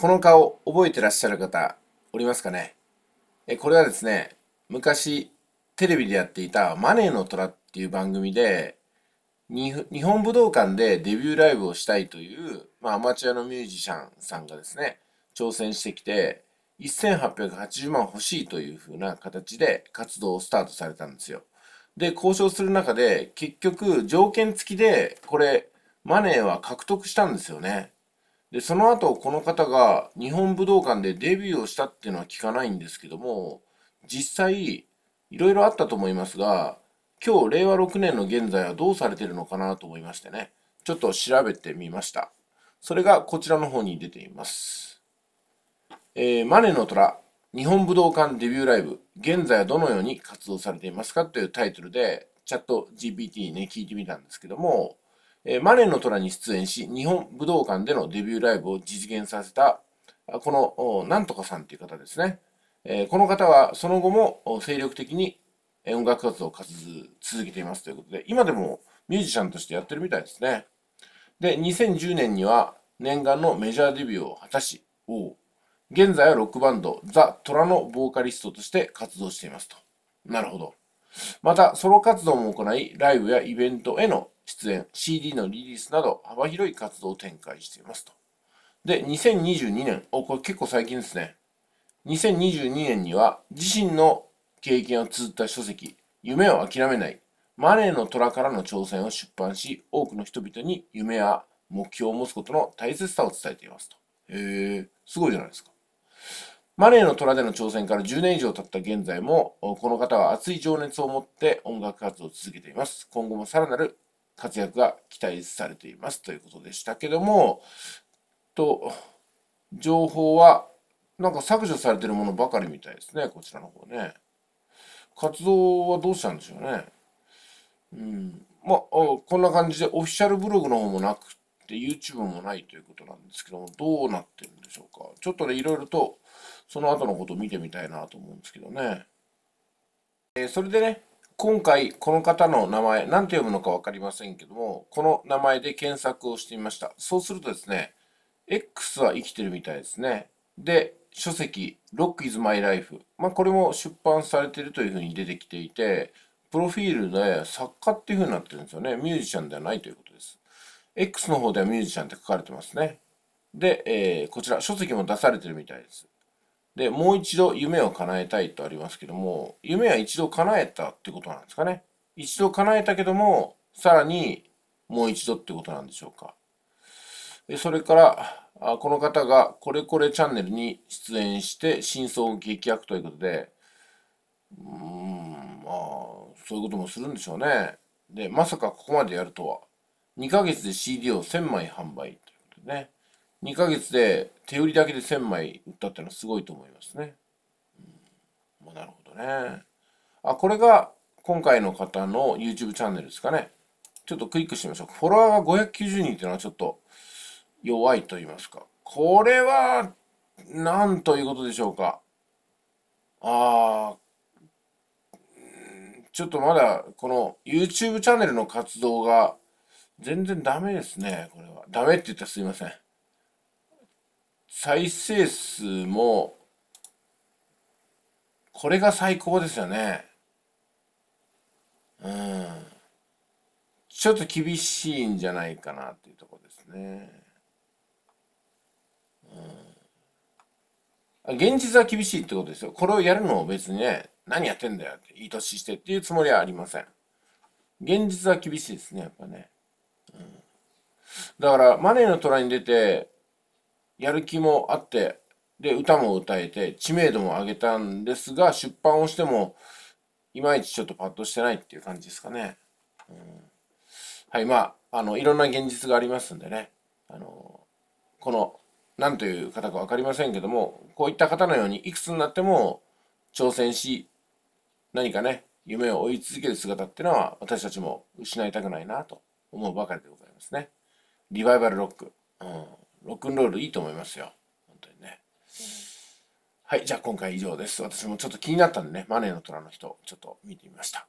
この顔覚えてらっしゃる方おりますかねえこれはですね、昔テレビでやっていたマネーの虎っていう番組で、日本武道館でデビューライブをしたいという、まあ、アマチュアのミュージシャンさんがですね、挑戦してきて、1880万欲しいというふうな形で活動をスタートされたんですよ。で、交渉する中で、結局条件付きで、これ、マネーは獲得したんですよね。で、その後、この方が日本武道館でデビューをしたっていうのは聞かないんですけども、実際、いろいろあったと思いますが、今日、令和6年の現在はどうされてるのかなと思いましてね、ちょっと調べてみました。それがこちらの方に出ています。えー、マネの虎、日本武道館デビューライブ、現在はどのように活動されていますかというタイトルで、チャット GPT にね、聞いてみたんですけども、えマネの虎に出演し、日本武道館でのデビューライブを実現させた、この、なんとかさんという方ですね。えこの方は、その後も精力的に音楽活動を続けていますということで、今でもミュージシャンとしてやってるみたいですね。で、2010年には念願のメジャーデビューを果たし、現在はロックバンド、ザ・トラのボーカリストとして活動していますと。なるほど。また、ソロ活動も行い、ライブやイベントへの出演、CD のリリースなど幅広い活動を展開していますと。で、2022年、お、これ結構最近ですね。2022年には自身の経験を綴った書籍、夢を諦めない、マネーの虎からの挑戦を出版し、多くの人々に夢や目標を持つことの大切さを伝えていますと。へえ、すごいじゃないですか。マネーの虎での挑戦から10年以上経った現在も、この方は熱い情熱を持って音楽活動を続けています。今後もさらなる活躍が期待されていますということでしたけども、と、情報はなんか削除されてるものばかりみたいですね、こちらの方ね。活動はどうしたんでしょうね。うん。まあ、こんな感じでオフィシャルブログの方もなくって、YouTube もないということなんですけども、どうなってるんでしょうか。ちょっとね、いろいろとその後のことを見てみたいなと思うんですけどね。えー、それでね、今回、この方の名前、何て読むのか分かりませんけども、この名前で検索をしてみました。そうするとですね、X は生きてるみたいですね。で、書籍、Rock is My Life。まあ、これも出版されてるというふうに出てきていて、プロフィールで作家っていうふうになってるんですよね。ミュージシャンではないということです。X の方ではミュージシャンって書かれてますね。で、えー、こちら、書籍も出されてるみたいです。で、もう一度夢を叶えたいとありますけども、夢は一度叶えたってことなんですかね。一度叶えたけども、さらにもう一度ってことなんでしょうか。でそれから、あこの方がこれこれチャンネルに出演して真相を激悪ということで、うーん、まあ、そういうこともするんでしょうね。で、まさかここまでやるとは。2ヶ月で CD を1000枚販売ということでね。2ヶ月で手売りだけで1000枚売ったってのはすごいと思いますね。うん、なるほどね。あ、これが今回の方の YouTube チャンネルですかね。ちょっとクリックしてみましょう。フォロワーが590人っていうのはちょっと弱いと言いますか。これは、なんということでしょうか。あー、ちょっとまだこの YouTube チャンネルの活動が全然ダメですね、これは。ダメって言ったらすいません。再生数も、これが最高ですよね。うん。ちょっと厳しいんじゃないかなっていうところですね。うん。現実は厳しいってことですよ。これをやるのも別にね、何やってんだよって、いい年してっていうつもりはありません。現実は厳しいですね、やっぱね。うん。だから、マネーの虎に出て、やる気もあって、で、歌も歌えて、知名度も上げたんですが、出版をしても、いまいちちょっとパッとしてないっていう感じですかね。うん、はい、まあ、あの、いろんな現実がありますんでね、あの、この、何という方か分かりませんけども、こういった方のように、いくつになっても挑戦し、何かね、夢を追い続ける姿っていうのは、私たちも失いたくないなと思うばかりでございますね。リバイバルロック。うんロックンロールいいと思いますよ。本当にね。はい、じゃあ今回以上です。私もちょっと気になったんでね、マネーの虎の人、ちょっと見てみました。